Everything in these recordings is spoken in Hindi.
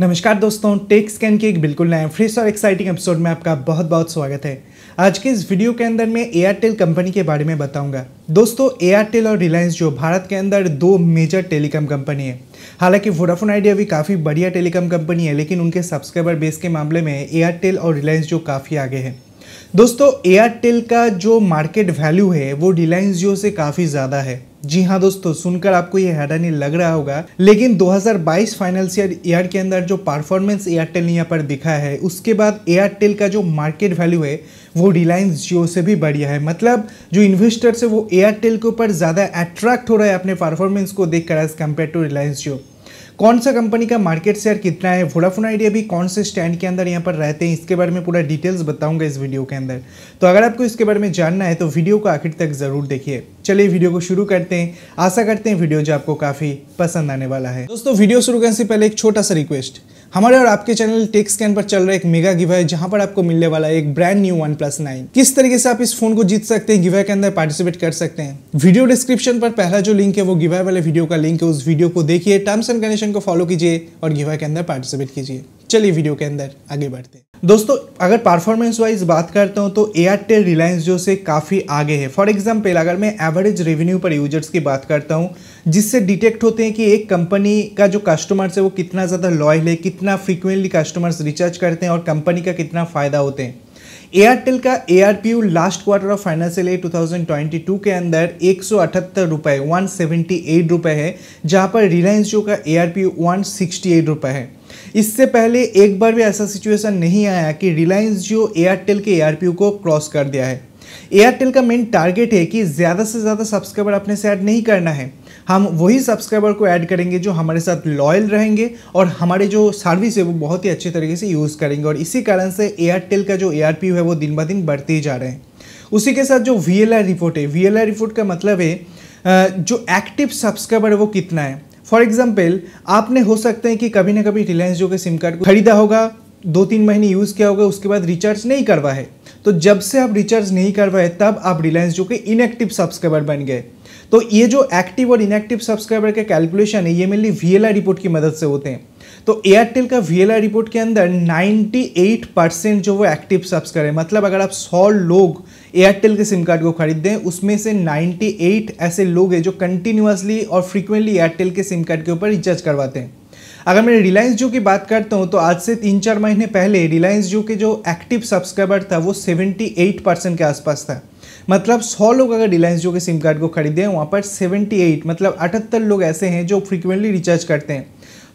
नमस्कार दोस्तों टेक स्कैन के एक बिल्कुल नए फ्रेश और एक्साइटिंग एपिसोड में आपका बहुत बहुत स्वागत है आज के इस वीडियो के अंदर मैं एयरटेल कंपनी के बारे में बताऊंगा दोस्तों एयरटेल और रिलायंस जो भारत के अंदर दो मेजर टेलीकॉम कंपनी है हालांकि वोडाफोन आइडिया भी काफ़ी बढ़िया टेलीकॉम कंपनी है लेकिन उनके सब्सक्राइबर बेस के मामले में एयरटेल और रिलायंस जो काफ़ी आगे है दोस्तों एयरटेल का जो मार्केट वैल्यू है वो रिलायंस जियो से काफ़ी ज़्यादा है जी हाँ दोस्तों सुनकर आपको ये हैरानी लग रहा होगा लेकिन 2022 फाइनेंशियल ईयर के अंदर जो परफॉर्मेंस एयरटेल ने यहाँ पर दिखा है उसके बाद एयरटेल का जो मार्केट वैल्यू है वो रिलायंस जियो से भी बढ़िया है मतलब जो इन्वेस्टर्स है वो एयरटेल के ऊपर ज़्यादा अट्रैक्ट हो रहा है अपने परफॉर्मेंस को देखकर as compare to Reliance Jio कौन सा कंपनी का मार्केट शेयर कितना है वोडाफोन आइडिया भी कौन से स्टैंड के अंदर यहाँ पर रहते हैं इसके बारे में पूरा डिटेल्स बताऊंगा इस वीडियो के अंदर तो अगर आपको इसके बारे में जानना है तो वीडियो को आखिर तक ज़रूर देखिए चलिए वीडियो को शुरू करते हैं आशा करते हैं वीडियो जो आपको काफ़ी पसंद आने वाला है दोस्तों वीडियो शुरू करने से पहले एक छोटा सा रिक्वेस्ट हमारे और आपके चैनल टेक स्कैन पर चल रहा है एक मेगा गिवाई जहां पर आपको मिलने वाला है एक brand new OnePlus nine किस तरीके से आप इस फोन को जीत सकते हैं गिवाय के अंदर पार्टिसिपेट कर सकते हैं वीडियो डिस्क्रिप्शन पर पहला जो लिंक है वो गिवाय वाले वीडियो का लिंक है उस वीडियो को देखिए टर्म्स एंड कंडीशन को फॉलो कीजिए और गिवा के अंदर पार्टिसिपेट कीजिए चलिए वीडियो के अंदर आगे बढ़ते हैं दोस्तों अगर परफॉर्मेंस वाइज बात करता हूँ तो एयरटेल रिलायंस जो से काफ़ी आगे है फॉर एग्जांपल अगर मैं एवरेज रेवेन्यू पर यूजर्स की बात करता हूँ जिससे डिटेक्ट होते हैं कि एक कंपनी का जो कस्टमर्स है वो कितना ज़्यादा लॉयल है कितना फ्रीक्वेंटली कस्टमर्स रिचार्ज करते हैं और कंपनी का कितना फ़ायदा होते हैं एयरटेल का यू last quarter of financial year 2022 के अंदर एक सौ अठहत्तर रुपये वन सेवेंटी एट रुपये है जहाँ पर रिलायंस जियो का एआरपीयू वन सिक्सटी एट रुपये है इससे पहले एक बार भी ऐसा सिचुएशन नहीं आया कि रिलायंस जियो एयरटेल के एआरपीयू को क्रॉस कर दिया है एयरटेल का मेन टारगेट है कि ज़्यादा से ज़्यादा सब्सक्राइबर अपने से ऐड नहीं करना है हम वही सब्सक्राइबर को ऐड करेंगे जो हमारे साथ लॉयल रहेंगे और हमारे जो सर्विस है वो बहुत ही अच्छे तरीके से यूज़ करेंगे और इसी कारण से एयरटेल का जो ए है वो दिन ब दिन बढ़ते ही जा रहे हैं उसी के साथ जो वी रिपोर्ट है वी रिपोर्ट का मतलब है जो एक्टिव सब्सक्राइबर है वो कितना है फॉर एग्जाम्पल आपने हो सकते हैं कि कभी ना कभी रिलायंस जो के सिम कार्ड को खरीदा होगा दो तीन महीने यूज़ किया होगा उसके बाद रिचार्ज नहीं करवा है तो जब से आप रिचार्ज नहीं करवाए तब आप रिलायंस जो कि इनएक्टिव सब्सक्राइबर बन गए तो ये जो एक्टिव और इनएक्टिव सब्सक्राइबर के कैलकुलेशन है ये मेनली वीएलआई रिपोर्ट की मदद से होते हैं तो एयरटेल का वीएलआर रिपोर्ट के अंदर 98 परसेंट जो वो एक्टिव सब्सक्राइबर मतलब अगर आप 100 लोग एयरटेल के सिम कार्ड को खरीद दें उसमें से 98 ऐसे लोग हैं जो कंटिन्यूसली और फ्रीक्वेंटली एयरटेल के सिम कार्ड के ऊपर रिचार्ज करवाते हैं अगर मैं रिलायंस जियो की बात करता हूँ तो आज से तीन चार महीने पहले रिलायंस जियो के जो एक्टिव सब्सक्राइबर था वो 78 परसेंट के आसपास था मतलब 100 लोग अगर रिलायंस जियो के सिम कार्ड को खरीदे हैं वहाँ पर 78 मतलब अठहत्तर लोग ऐसे हैं जो फ्रीक्वेंटली रिचार्ज करते हैं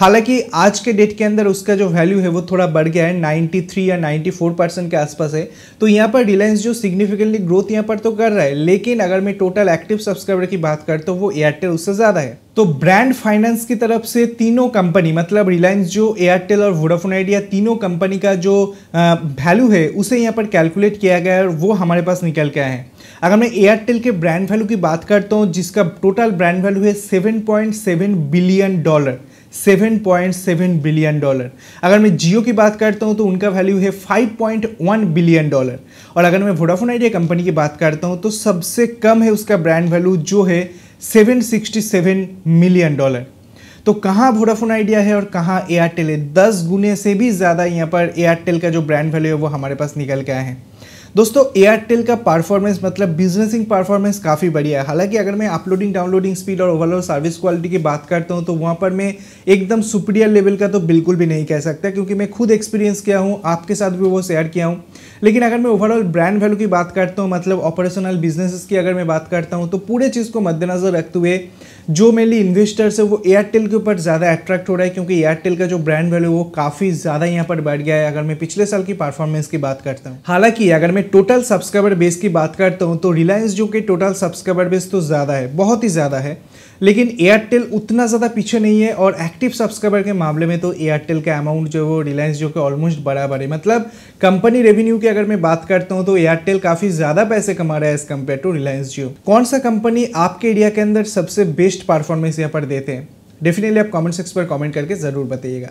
हालांकि आज के डेट के अंदर उसका जो वैल्यू है वो थोड़ा बढ़ गया है 93 या 94 परसेंट के आसपास है तो यहाँ पर रिलायंस जो सिग्निफिकेंटली ग्रोथ यहाँ पर तो कर रहा है लेकिन अगर मैं टोटल एक्टिव सब्सक्राइबर की बात करता तो वो एयरटेल उससे ज़्यादा है तो ब्रांड फाइनेंस की तरफ से तीनों कंपनी मतलब रिलायंस जो एयरटेल और वोडाफोन आइडिया तीनों कंपनी का जो वैल्यू है उसे यहाँ पर कैलकुलेट किया गया है और वो हमारे पास निकल के आए हैं अगर मैं एयरटेल के ब्रांड वैल्यू की बात करता हूँ जिसका टोटल ब्रांड वैल्यू है seven billion dollar 7.7 billion dollar अगर मैं जियो की बात करता हूँ तो उनका वैल्यू है 5.1 बिलियन डॉलर और अगर मैं वोडाफोन आइडिया कंपनी की बात करता हूँ तो सबसे कम है उसका ब्रांड वैल्यू जो है 767 मिलियन डॉलर तो कहाँ वोडाफोन आइडिया है और कहाँ एयरटेल है दस गुने से भी ज़्यादा यहाँ पर एयरटेल का जो ब्रांड वैल्यू है वो हमारे पास निकल के आए हैं दोस्तों एयरटेल का परफॉर्मेंस मतलब बिजनेसिंग परफॉर्मेंस काफ़ी बढ़िया है हालांकि अगर मैं अपलोडिंग डाउनलोडिंग स्पीड और ओवरऑल सर्विस क्वालिटी की बात करता हूं तो वहां पर मैं एकदम सुपीरियर लेवल का तो बिल्कुल भी नहीं कह सकता क्योंकि मैं खुद एक्सपीरियंस किया हूँ आपके साथ भी वो शेयर किया हूँ लेकिन अगर मैं ओवरऑल ब्रांड वैल्यू की बात करता हूँ मतलब ऑपरेशनल बिजनेस की अगर मैं बात करता हूँ तो पूरे चीज़ को मद्देनज़र रखते हुए जो मेनली इन्वेस्टर्स है वो एयरटेल के ऊपर ज़्यादा अट्रैक्ट हो रहा है क्योंकि एयरटेल का जो ब्रांड वैल्यू वो काफ़ी ज़्यादा यहाँ पर बढ़ गया है अगर मैं पिछले साल की परफॉर्मेंस की बात करता हूँ हालांकि अगर मैं मैं टोटल सब्सक्राइबर बेस की बात करता हूँ तो रिलायंस जो के टोटल सब्सक्राइबर बेस तो ज़्यादा है बहुत ही ज़्यादा है लेकिन एयरटेल उतना ज़्यादा पीछे नहीं है और एक्टिव सब्सक्राइबर के मामले में तो एयरटेल का अमाउंट जो है वो रिलायंस जो के ऑलमोस्ट बराबर है मतलब कंपनी रेवेन्यू की अगर मैं बात करता हूँ तो एयरटेल काफ़ी ज़्यादा पैसे कमा रहा है as compare to Reliance Jio कौन सा कंपनी आपके एरिया के अंदर सबसे बेस्ट परफॉर्मेंस यहाँ पर देते हैं डेफिनेटली आप कॉमेंट सेक्स पर कॉमेंट करके ज़रूर बताइएगा